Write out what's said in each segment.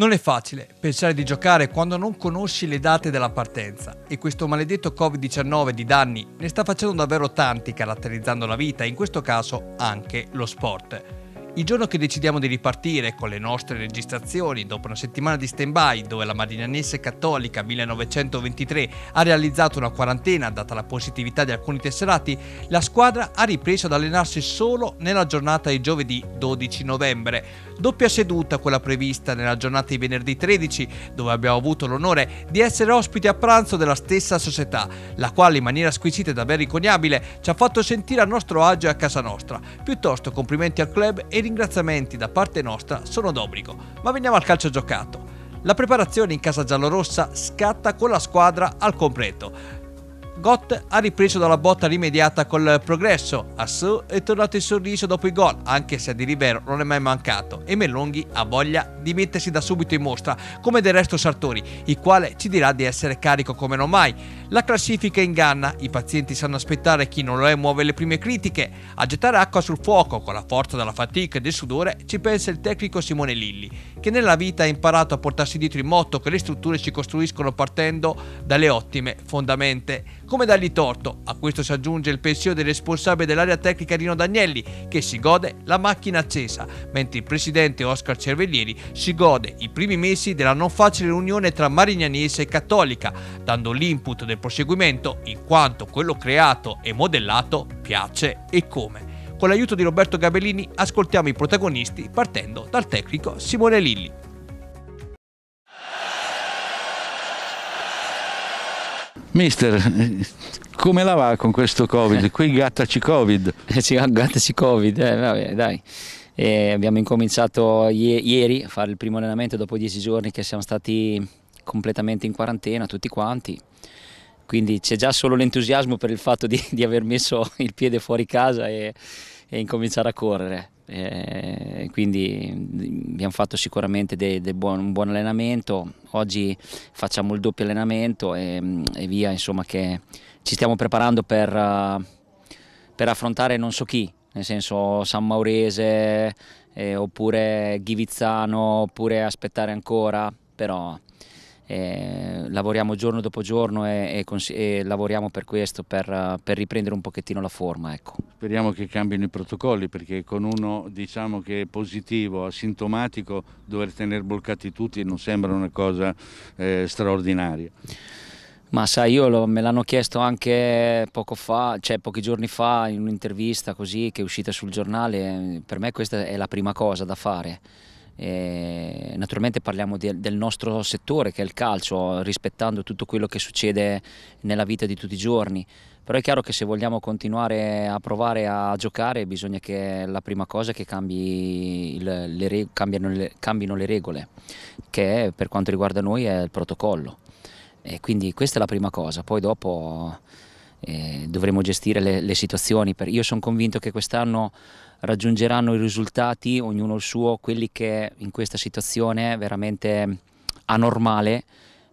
Non è facile pensare di giocare quando non conosci le date della partenza e questo maledetto Covid-19 di danni ne sta facendo davvero tanti caratterizzando la vita e in questo caso anche lo sport. Il giorno che decidiamo di ripartire con le nostre registrazioni dopo una settimana di stand-by dove la Marinanese Cattolica 1923 ha realizzato una quarantena data la positività di alcuni tesserati, la squadra ha ripreso ad allenarsi solo nella giornata di giovedì 12 novembre. Doppia seduta quella prevista nella giornata di venerdì 13 dove abbiamo avuto l'onore di essere ospiti a pranzo della stessa società, la quale in maniera squisita ed davvero riconiabile ci ha fatto sentire a nostro agio e a casa nostra. Piuttosto complimenti al club e i ringraziamenti da parte nostra sono d'obbligo. Ma veniamo al calcio giocato. La preparazione in casa giallorossa scatta con la squadra al completo. Gott ha ripreso dalla botta rimediata col progresso, Assu è tornato in sorriso dopo i gol, anche se a Di Rivero non è mai mancato, e Mellonghi ha voglia di mettersi da subito in mostra, come del resto Sartori, il quale ci dirà di essere carico come non mai. La classifica inganna, i pazienti sanno aspettare chi non lo è muove le prime critiche, a gettare acqua sul fuoco con la forza della fatica e del sudore ci pensa il tecnico Simone Lilli, che nella vita ha imparato a portarsi dietro in moto che le strutture si costruiscono partendo dalle ottime fondamenta. come dagli torto. A questo si aggiunge il pensiero del responsabile dell'area tecnica Rino Dagnelli, che si gode la macchina accesa, mentre il presidente Oscar Cervellieri si gode i primi mesi della non facile riunione tra Marignanese e Cattolica, dando l'input del proseguimento, in quanto quello creato e modellato piace e come. Con l'aiuto di Roberto Gabellini ascoltiamo i protagonisti partendo dal tecnico Simone Lilli. Mister, come la va con questo Covid? Qui gattaci Covid. Eh, gattaci Covid, eh, vabbè, dai. E eh, abbiamo incominciato ieri a fare il primo allenamento dopo dieci giorni che siamo stati completamente in quarantena tutti quanti quindi c'è già solo l'entusiasmo per il fatto di, di aver messo il piede fuori casa e, e incominciare a correre. E eh, quindi abbiamo fatto sicuramente de, de buon, un buon allenamento, oggi facciamo il doppio allenamento e, e via, insomma che ci stiamo preparando per, uh, per affrontare non so chi, nel senso San Maurese eh, oppure Ghivizzano oppure aspettare ancora, però eh, lavoriamo giorno dopo giorno e, e, e lavoriamo per questo, per, per, riprendere un pochettino la forma. Ecco. Speriamo che cambino i protocolli perché con uno diciamo che è positivo, asintomatico, dover tenere bloccati tutti non sembra una cosa eh, straordinaria. Ma sai, io lo, me l'hanno chiesto anche poco fa, cioè pochi giorni fa in un'intervista così che è uscita sul giornale, per me questa è la prima cosa da fare eh, naturalmente parliamo de, del nostro settore che è il calcio, rispettando tutto quello che succede nella vita di tutti i giorni. Però è chiaro che se vogliamo continuare a provare a giocare bisogna che la prima cosa è che cambi il, le, cambiano le, cambino le regole, che per quanto riguarda noi è il protocollo. E quindi questa è la prima cosa, poi dopo eh, dovremo gestire le, le situazioni. Per, io sono convinto che quest'anno raggiungeranno i risultati, ognuno il suo, quelli che in questa situazione veramente anormale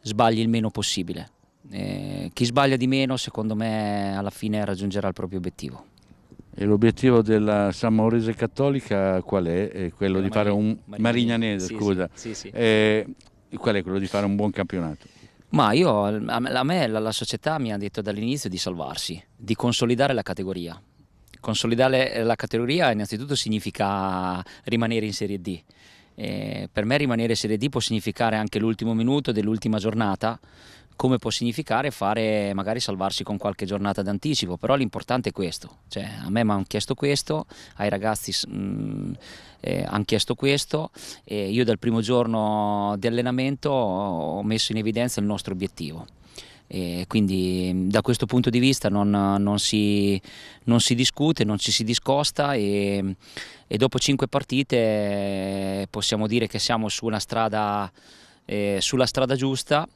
sbagli il meno possibile. Eh, chi sbaglia di meno secondo me alla fine raggiungerà il proprio obiettivo. E l'obiettivo della San Maurese Cattolica qual è? è quello è di Marign fare un... Marignanese, Marignanese sì, scusa. Sì, sì. Eh, qual è quello di fare un buon campionato? Ma io, a me la, la società mi ha detto dall'inizio di salvarsi, di consolidare la categoria. Consolidare la categoria innanzitutto significa rimanere in Serie D. Eh, per me rimanere in Serie D può significare anche l'ultimo minuto dell'ultima giornata come può significare fare magari salvarsi con qualche giornata d'anticipo, però l'importante è questo, cioè, a me mi hanno chiesto questo, ai ragazzi mh, mm, eh, hanno chiesto questo e io dal primo giorno di allenamento ho messo in evidenza il nostro obiettivo. E quindi mm, da questo punto di vista non, non, si, non, si, discute, non ci si discosta e, e, dopo cinque partite eh, possiamo dire che siamo su una strada, eh, sulla strada giusta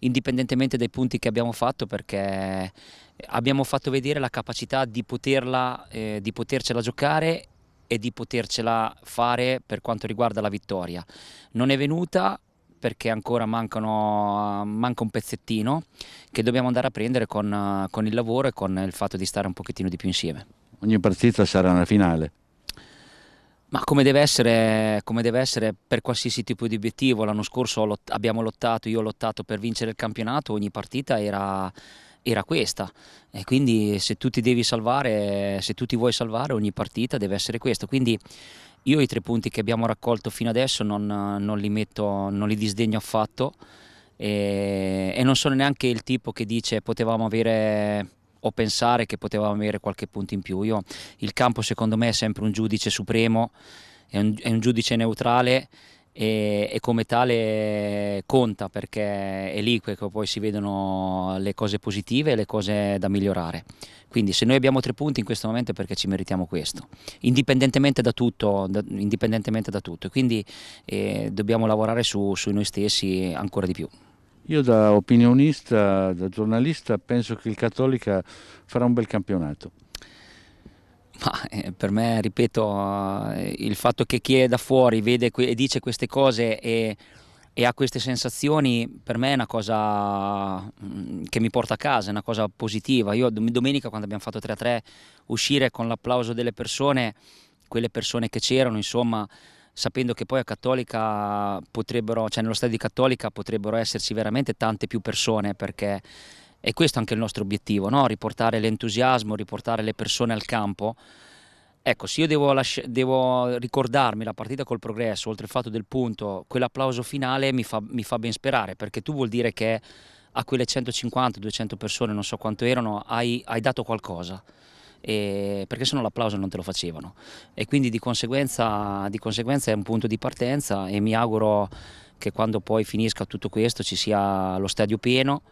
indipendentemente dai punti che abbiamo fatto perché abbiamo fatto vedere la capacità di, poterla, eh, di potercela giocare e di potercela fare per quanto riguarda la vittoria. Non è venuta perché ancora mancano, manca un pezzettino che dobbiamo andare a prendere con, con il lavoro e con il fatto di stare un pochettino di più insieme. Ogni partita sarà una finale. Ma come deve, essere, come deve, essere, per qualsiasi tipo di obiettivo, l'anno scorso lot- abbiamo lottato, io ho lottato per vincere il campionato, ogni partita era, era, questa e quindi se tu ti devi salvare, se tu ti vuoi salvare ogni partita deve essere questa. Quindi io i tre punti che abbiamo raccolto fino adesso non, non li, metto, non li disdegno affatto e, e non sono neanche il tipo che dice potevamo avere o pensare che poteva avere qualche punto in più. Io, il campo secondo me è sempre un giudice supremo, è un, è un giudice neutrale e, e, come tale conta perché è lì che poi si vedono le cose positive e le cose da migliorare. Quindi se noi abbiamo tre punti in questo momento è perché ci meritiamo questo, indipendentemente da tutto. Da, indipendentemente da tutto. Quindi eh, dobbiamo lavorare su, su noi stessi ancora di più. Io da opinionista, da giornalista, penso che il Cattolica farà un bel campionato. Ma, eh, per me, ripeto, eh, il fatto che chi è da fuori vede que e dice queste cose e, e, ha queste sensazioni, per me è una cosa mm, che mi porta a casa, è una cosa positiva. Io domenica quando abbiamo fatto 3 3 uscire con l'applauso delle persone, quelle persone che c'erano, insomma sapendo che poi a Cattolica potrebbero, cioè nello stadio di Cattolica potrebbero esserci veramente tante più persone perché è questo anche il nostro obiettivo, no? riportare l'entusiasmo, riportare le persone al campo. Ecco, se io devo, devo, ricordarmi la partita col progresso, oltre al fatto del punto, quell'applauso finale mi fa, mi fa ben sperare, perché tu vuol dire che a quelle 150-200 persone, non so quanto erano, hai, hai dato qualcosa perché se no l'applauso non te lo facevano e quindi di conseguenza, di conseguenza è un punto di partenza e mi auguro che quando poi finisca tutto questo ci sia lo stadio pieno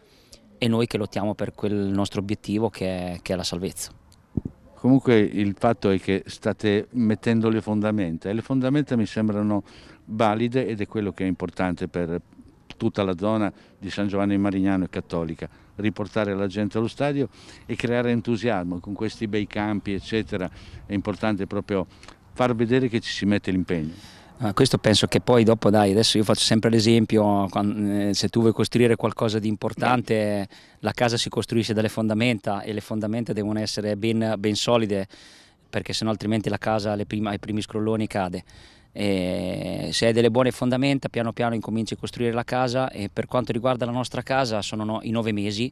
e noi che lottiamo per quel nostro obiettivo che è, che è la salvezza. Comunque il fatto è che state mettendo le fondamenta e le fondamenta mi sembrano valide ed è quello che è importante per, tutta la zona di San Giovanni Marignano è cattolica, riportare la gente allo stadio e creare entusiasmo con questi bei campi eccetera, è importante proprio far vedere che ci si mette l'impegno ah, questo penso che poi dopo dai adesso io faccio sempre l'esempio eh, se tu vuoi costruire qualcosa di importante la casa si costruisce dalle fondamenta e le fondamenta devono essere ben, ben solide perché sennò altrimenti la casa prime, ai primi scrolloni cade e eh, se hai delle buone fondamenta, piano piano incominci a costruire la casa e per quanto riguarda la nostra casa sono no, i nove mesi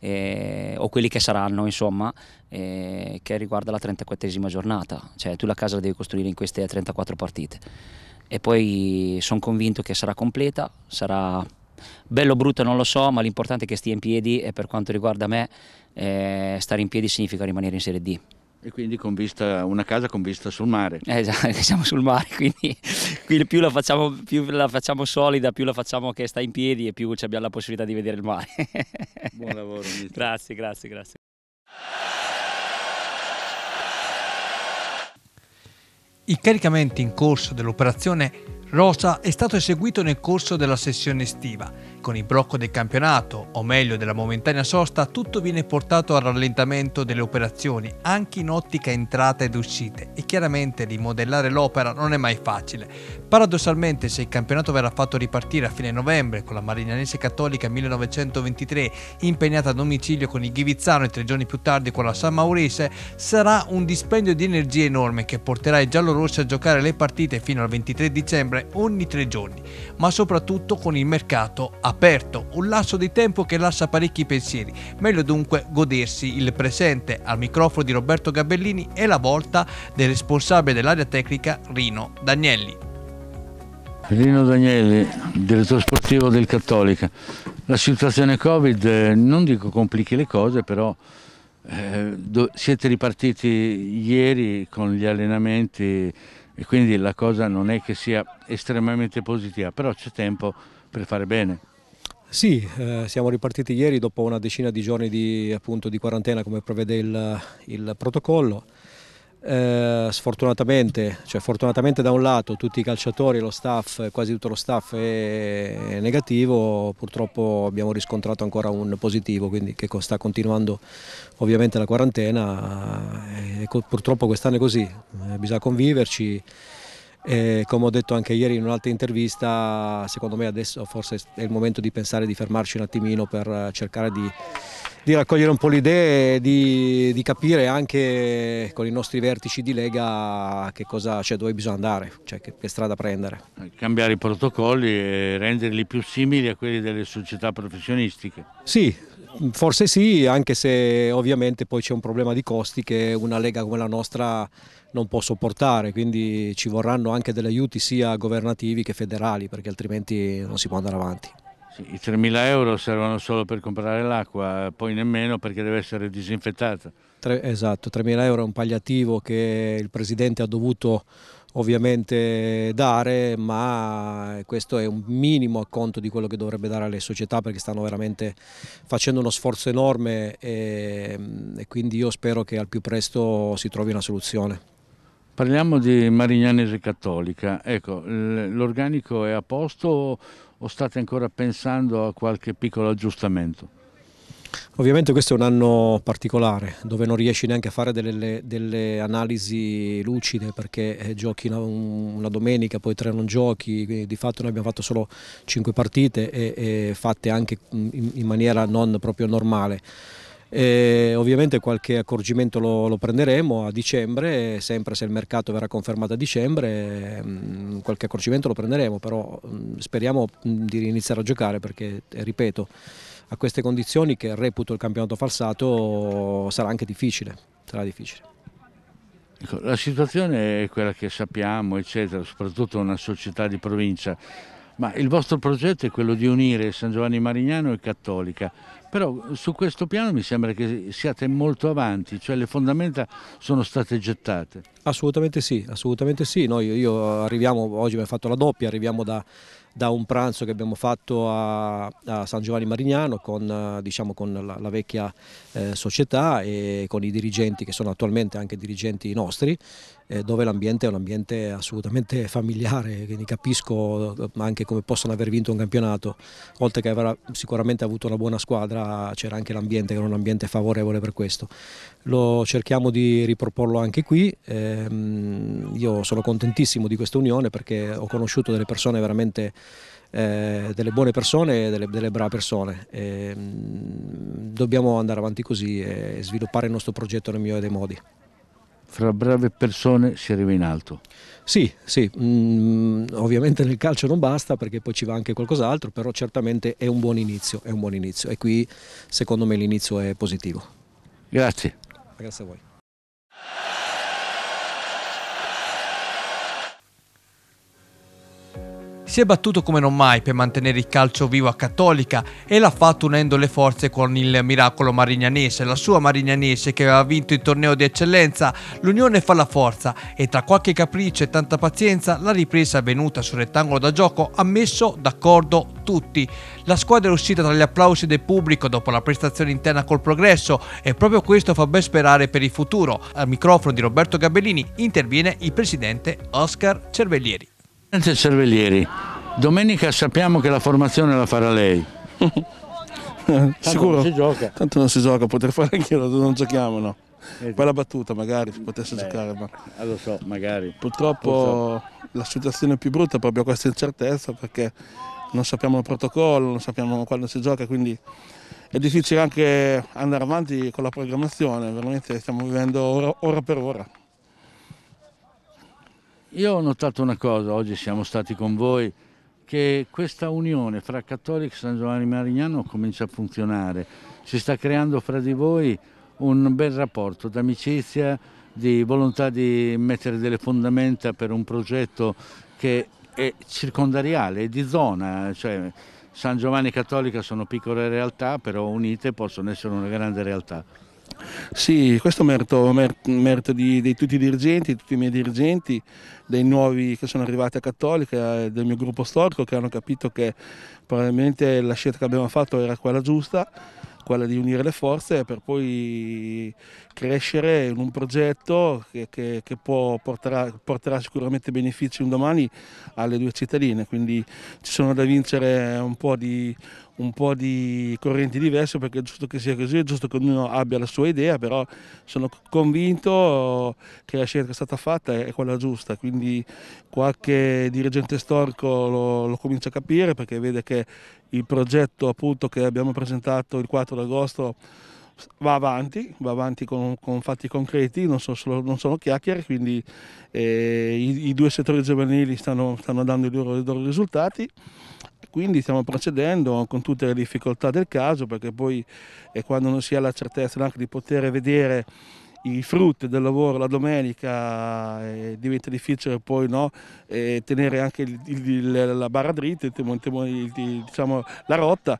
eh, o quelli che saranno, insomma, eh, che riguarda la 34esima giornata, cioè tu la casa la devi costruire in queste 34 partite. E poi sono convinto che sarà completa, sarà bello o brutto non lo so, ma l'importante è che stia in piedi e per quanto riguarda me eh, stare in piedi significa rimanere in Serie D. E quindi con vista, una casa con vista sul mare. Eh, esatto, siamo sul mare, quindi più la, facciamo, più la facciamo solida, più la facciamo che sta in piedi e più abbiamo la possibilità di vedere il mare. Buon lavoro. Mister. Grazie, grazie, grazie. I caricamenti in corso dell'operazione Rosa è stato eseguito nel corso della sessione estiva. Con il blocco del campionato, o meglio della momentanea sosta, tutto viene portato al rallentamento delle operazioni, anche in ottica entrata ed uscite, e chiaramente rimodellare l'opera non è mai facile. Paradossalmente, se il campionato verrà fatto ripartire a fine novembre con la Marinanese Cattolica 1923 impegnata a domicilio con il Ghivizzano e tre giorni più tardi con la San Maurese, sarà un dispendio di energie enorme che porterà i giallorossi a giocare le partite fino al 23 dicembre sempre ogni tre giorni, ma soprattutto con il mercato aperto, un lasso di tempo che lascia parecchi pensieri. Meglio dunque godersi il presente. Al microfono di Roberto Gabellini è la volta del responsabile dell'area tecnica Rino Dagnelli. Rino Dagnelli, direttore sportivo del Cattolica. La situazione Covid, eh, non dico complichi le cose, però eh, siete ripartiti ieri con gli allenamenti e quindi la cosa non è che sia estremamente positiva, però c'è tempo per fare bene. Sì, eh, siamo ripartiti ieri dopo una decina di giorni di, appunto, di quarantena come prevede il, il protocollo. Eh, sfortunatamente, cioè fortunatamente da un lato tutti i calciatori, lo staff, quasi tutto lo staff è negativo, purtroppo abbiamo riscontrato ancora un positivo, quindi che sta continuando ovviamente la quarantena eh, e purtroppo quest'anno è così, eh, bisogna conviverci. E come ho detto anche ieri in un'altra intervista, secondo me adesso forse è il momento di pensare di fermarci un attimino per cercare di di raccogliere un po' le idee e di, di, capire anche con i nostri vertici di Lega che cosa, cioè dove bisogna andare, cioè che, che strada prendere. Cambiare i protocolli e renderli più simili a quelli delle società professionistiche. Sì, forse sì, anche se ovviamente poi c'è un problema di costi che una Lega come la nostra non può sopportare, quindi ci vorranno anche degli aiuti sia governativi che federali, perché altrimenti non si può andare avanti. I 3.000 euro servono solo per comprare l'acqua, poi nemmeno perché deve essere disinfettata. Tre, esatto, 3.000 euro è un pagliativo che il Presidente ha dovuto ovviamente dare, ma questo è un minimo acconto di quello che dovrebbe dare alle società perché stanno veramente facendo uno sforzo enorme e, e quindi io spero che al più presto si trovi una soluzione. Parliamo di Marignanese Cattolica, ecco, l'organico è a posto o state ancora pensando a qualche piccolo aggiustamento? Ovviamente questo è un anno particolare dove non riesci neanche a fare delle, delle analisi lucide perché eh, giochi una, una, domenica, poi tre non giochi, di fatto noi abbiamo fatto solo cinque partite e, e fatte anche in, in maniera non proprio normale. E ovviamente qualche accorgimento lo, lo, prenderemo a dicembre, sempre se il mercato verrà confermato a dicembre, mm, qualche accorgimento lo prenderemo, però mm, speriamo mm, di iniziare a giocare perché, eh, ripeto, a queste condizioni che reputo il campionato falsato sarà anche difficile. Sarà difficile. Ecco, la situazione è quella che sappiamo, eccetera, soprattutto una società di provincia, ma il vostro progetto è quello di unire San Giovanni Marignano e Cattolica però su questo piano mi sembra che siate molto avanti, cioè le fondamenta sono state gettate. Assolutamente sì, assolutamente sì. Noi io arriviamo, oggi abbiamo fatto la doppia, arriviamo da, da un pranzo che abbiamo fatto a, a San Giovanni Marignano con, diciamo, con la, la, vecchia eh, società e con i dirigenti che sono attualmente anche dirigenti nostri, eh, dove l'ambiente è un ambiente assolutamente familiare, quindi capisco eh, anche come possono aver vinto un campionato, oltre che avrà sicuramente avuto una buona squadra, c'era anche l'ambiente che era un ambiente favorevole per questo lo cerchiamo di riproporlo anche qui, ehm, io sono contentissimo di questa unione perché ho conosciuto delle persone veramente eh, delle buone persone e delle, delle, brave persone. E, ehm, dobbiamo andare avanti così e sviluppare il nostro progetto nel migliore dei modi. Fra brave persone si arriva in alto. Sì, sì, mh, mm, ovviamente nel calcio non basta perché poi ci va anche qualcos'altro, però certamente è un buon inizio, è un buon inizio e qui secondo me l'inizio è positivo. Grazie. Graça a Deus. si è battuto come non mai per mantenere il calcio vivo a Cattolica e l'ha fatto unendo le forze con il miracolo marignanese, la sua marignanese che aveva vinto il torneo di eccellenza. L'unione fa la forza e tra qualche capriccio e tanta pazienza la ripresa avvenuta sul rettangolo da gioco ha messo d'accordo tutti. La squadra è uscita tra gli applausi del pubblico dopo la prestazione interna col progresso e proprio questo fa ben sperare per il futuro. Al microfono di Roberto Gabellini interviene il presidente Oscar Cervellieri. Presidente Cervellieri, domenica sappiamo che la formazione la farà lei. Tanto Sicuro? non si gioca. Tanto non si gioca, poter fare anche io, non giochiamo no. Quella esatto. battuta magari, si potesse Beh, giocare. Ma... Ah, lo so, magari. Purtroppo so. la situazione più brutta è proprio questa incertezza perché non sappiamo il protocollo, non sappiamo quando si gioca, quindi è difficile anche andare avanti con la programmazione, veramente stiamo vivendo ora, ora per ora. Io ho notato una cosa, oggi siamo stati con voi, che questa unione fra Cattolica e San Giovanni Marignano comincia a funzionare. Si sta creando fra di voi un bel rapporto d'amicizia, di volontà di mettere delle fondamenta per un progetto che è circondariale, è di zona. Cioè San Giovanni e Cattolica sono piccole realtà, però unite possono essere una grande realtà. Sì, questo merito, merito, di, di, tutti i dirigenti, di tutti i miei dirigenti, dei nuovi che sono arrivati a Cattolica, del mio gruppo storico che hanno capito che probabilmente la scelta che abbiamo fatto era quella giusta, quella di unire le forze per poi crescere in un progetto che, che, che porterà, porterà, sicuramente benefici un domani alle due cittadine, quindi ci sono da vincere un po' di un po' di correnti diverse perché è giusto che sia così, è giusto che ognuno abbia la sua idea, però sono convinto che la scelta che è stata fatta è quella giusta, quindi qualche dirigente storico lo, lo comincia a capire perché vede che il progetto appunto che abbiamo presentato il 4 agosto va avanti, va avanti con, con fatti concreti, non sono, solo, non sono chiacchiere, quindi eh, i, i, due settori giovanili stanno, stanno dando i loro, i loro risultati quindi stiamo procedendo con tutte le difficoltà del caso perché poi è quando non si ha la certezza anche di poter vedere i frutti del lavoro la domenica e eh, diventa difficile poi no, eh, tenere anche il, il, la barra dritta, il, diciamo, la rotta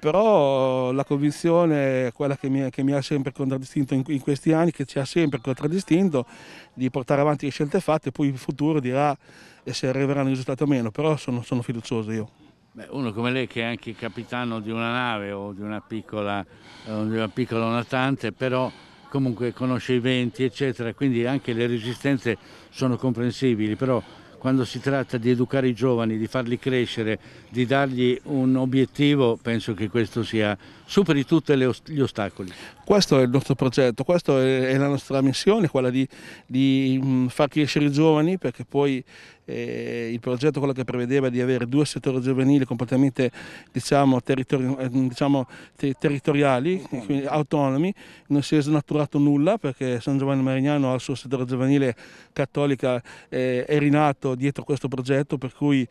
però la convinzione è quella che mi, che mi ha sempre contraddistinto in, in, questi anni, che ci ha sempre contraddistinto, di portare avanti le scelte fatte e poi il futuro dirà se arriveranno i risultati o meno, però sono, sono fiducioso io. Beh, uno come lei che è anche capitano di una nave o di una piccola, eh, di una piccola natante, però comunque conosce i venti, eccetera, quindi anche le resistenze sono comprensibili, però quando si tratta di educare i giovani, di farli crescere, di dargli un obiettivo, penso che questo sia superi tutti gli ostacoli. Questo è il nostro progetto, questa è la nostra missione, quella di, di mm, far crescere i giovani perché poi eh, il progetto quello che prevedeva di avere due settori giovanili completamente diciamo, territori eh, diciamo, te territoriali, autonomi. autonomi, non si è snaturato nulla perché San Giovanni Marignano ha il suo settore giovanile cattolica eh, è rinato dietro questo progetto per cui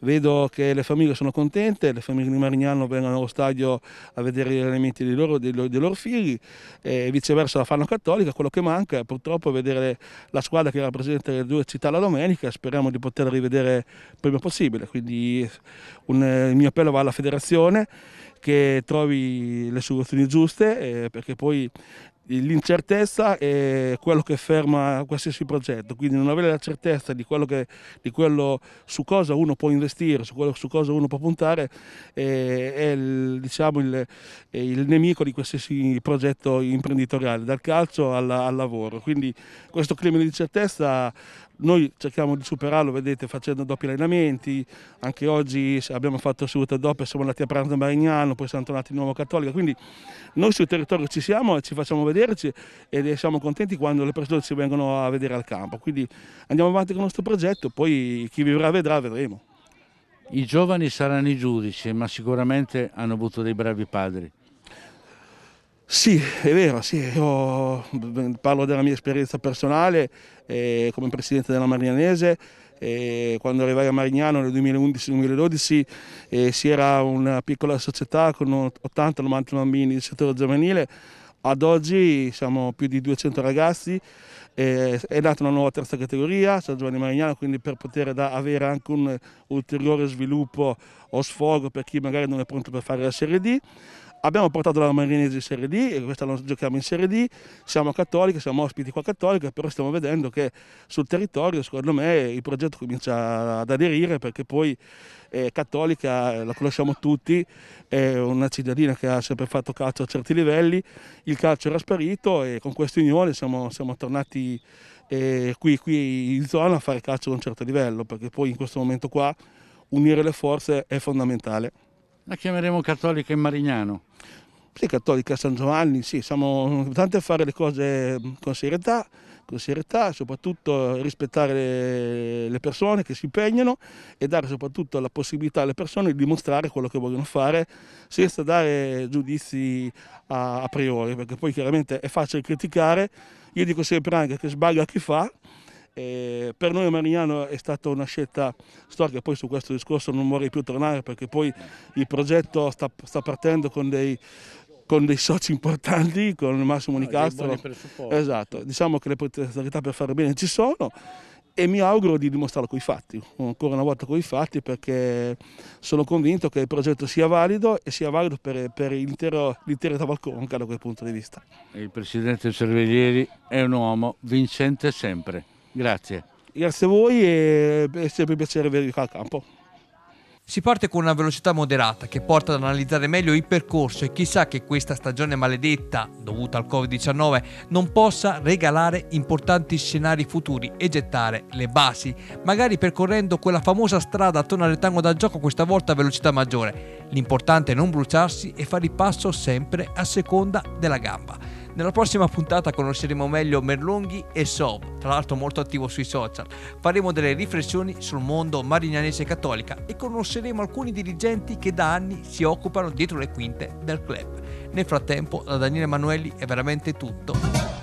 vedo che le famiglie sono contente, le famiglie di Marignano vengono allo stadio a vedere degli allenamenti dei loro, dei dei loro figli e viceversa la fanno cattolica. Quello che manca è purtroppo vedere la squadra che rappresenta le due città la domenica, speriamo di poterla rivedere prima possibile. Quindi un, il mio appello va alla federazione che trovi le soluzioni giuste eh, perché poi L'incertezza è quello che ferma qualsiasi progetto, quindi non avere la certezza di quello, che, di quello su cosa uno può investire, su, quello, su cosa uno può puntare, è, è il, diciamo, il, è il, nemico di qualsiasi progetto imprenditoriale, dal calcio alla, al lavoro. Quindi questo clima di incertezza noi cerchiamo di superarlo, vedete, facendo doppi allenamenti, anche oggi abbiamo fatto subito doppia, siamo andati a pranzo a Marignano, poi siamo tornati in nuovo Cattolica, quindi noi sul territorio ci siamo, e ci facciamo vederci e siamo contenti quando le persone ci vengono a vedere al campo, quindi andiamo avanti con il nostro progetto, poi chi vivrà vedrà, vedremo. I giovani saranno i giudici, ma sicuramente hanno avuto dei bravi padri. Sì, è vero, sì. Io parlo della mia esperienza personale eh, come presidente della Marinese. Eh, quando arrivai a Marignano nel 2011-2012 eh, si era una piccola società con 80-90 bambini del settore giovanile. Ad oggi siamo più di 200 ragazzi, eh, è nata una nuova terza categoria, San Giovanni Marignano, quindi per poter da, avere anche un ulteriore sviluppo o sfogo per chi magari non è pronto per fare la Serie D. Abbiamo portato la Marinese in Serie D e questa la giochiamo in Serie D, siamo cattolici, siamo ospiti qua cattolica, però stiamo vedendo che sul territorio secondo me il progetto comincia ad aderire perché poi eh, cattolica, eh, la conosciamo tutti, è una cittadina che ha sempre fatto calcio a certi livelli, il calcio era sparito e con questa unione siamo, siamo tornati eh, qui, qui in zona a fare calcio a un certo livello perché poi in questo momento qua unire le forze è fondamentale. La chiameremo Cattolica in Marignano. Sì, Cattolica San Giovanni, sì, siamo tanti a fare le cose mm, con serietà, con serietà, soprattutto rispettare le persone che si impegnano e dare soprattutto la possibilità alle persone di dimostrare quello che vogliono fare senza dare giudizi a, a priori, perché poi chiaramente è facile criticare, io dico sempre anche che sbaglia chi fa, eh, per noi a Marignano è stata una scelta storica, poi su questo discorso non vorrei più tornare perché poi il progetto sta, sta partendo con dei, con dei soci importanti, con Massimo Nicastro. esatto, diciamo che le potenzialità per fare bene ci sono e mi auguro di dimostrarlo con i fatti, ancora una volta con i fatti, perché sono convinto che il progetto sia valido e sia valido per, per l'intero Cavalconca da quel punto di vista. Il presidente Cerveglieri è un uomo vincente sempre. Grazie. Grazie a voi e è sempre un piacere vedervi qua al campo. Si parte con una velocità moderata che porta ad analizzare meglio il percorso e chissà che questa stagione maledetta, dovuta al Covid-19, non possa regalare importanti scenari futuri e gettare le basi, magari percorrendo quella famosa strada attorno al rettangolo da gioco questa volta a velocità maggiore. L'importante è non bruciarsi e fare il passo sempre a seconda della gamba. Nella prossima puntata conosceremo meglio Merlonghi e Sob, tra l'altro molto attivo sui social. Faremo delle riflessioni sul mondo marignanese cattolica e conosceremo alcuni dirigenti che da anni si occupano dietro le quinte del club. Nel frattempo, da Daniele Emanuelli è veramente tutto.